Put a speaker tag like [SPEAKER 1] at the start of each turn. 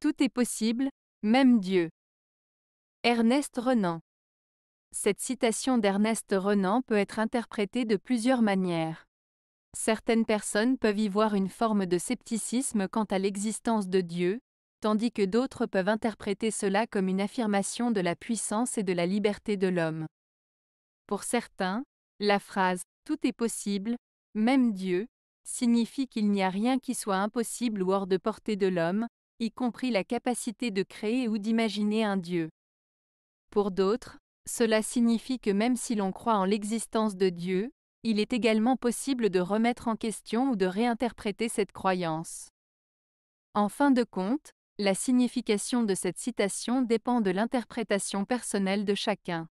[SPEAKER 1] Tout est possible, même Dieu. Ernest Renan. Cette citation d'Ernest Renan peut être interprétée de plusieurs manières. Certaines personnes peuvent y voir une forme de scepticisme quant à l'existence de Dieu, tandis que d'autres peuvent interpréter cela comme une affirmation de la puissance et de la liberté de l'homme. Pour certains, la phrase Tout est possible, même Dieu, signifie qu'il n'y a rien qui soit impossible ou hors de portée de l'homme, y compris la capacité de créer ou d'imaginer un Dieu. Pour d'autres, cela signifie que même si l'on croit en l'existence de Dieu, il est également possible de remettre en question ou de réinterpréter cette croyance. En fin de compte, la signification de cette citation dépend de l'interprétation personnelle de chacun.